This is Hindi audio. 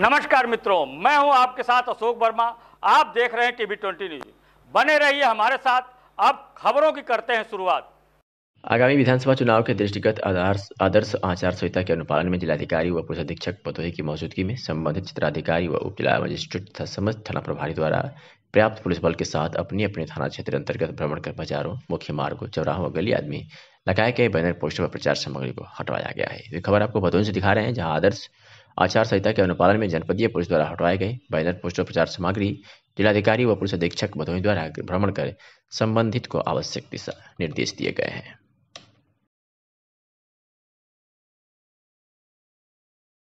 नमस्कार मित्रों मैं हूं आपके साथ अशोक वर्मा आप देख रहे हैं टीवी ट्वेंटी न्यूज बने रहिए हमारे साथ अब खबरों की करते हैं शुरुआत आगामी विधानसभा चुनाव के दृष्टिगत आदर्श आदर्श आचार संहिता के अनुपालन में जिलाधिकारी व पुलिस अधीक्षक पदोही की मौजूदगी में संबंधित क्षेत्राधिकारी व उप जिला मजिस्ट्रेट तथा समस्त थाना प्रभारी द्वारा पर्याप्त पुलिस बल के साथ अपने अपने थाना क्षेत्र अंतर्गत भ्रमण कर बाजारों मुख्य मार्गो चौराहों व गली आदमी लगाए गए बैनर पोस्टर व प्रचार सामग्री को हटवाया गया है खबर आपको भदोही से दिखा रहे हैं जहाँ आदर्श आचार संहिता के अनुपालन में जनपदीय पुलिस द्वारा हटवाए गए बैनर पोस्टर प्रचार सामग्री जिलाधिकारी व पुलिस अधीक्षक भदोही द्वारा भ्रमण कर संबंधित को आवश्यक दिशा निर्देश दिए गए हैं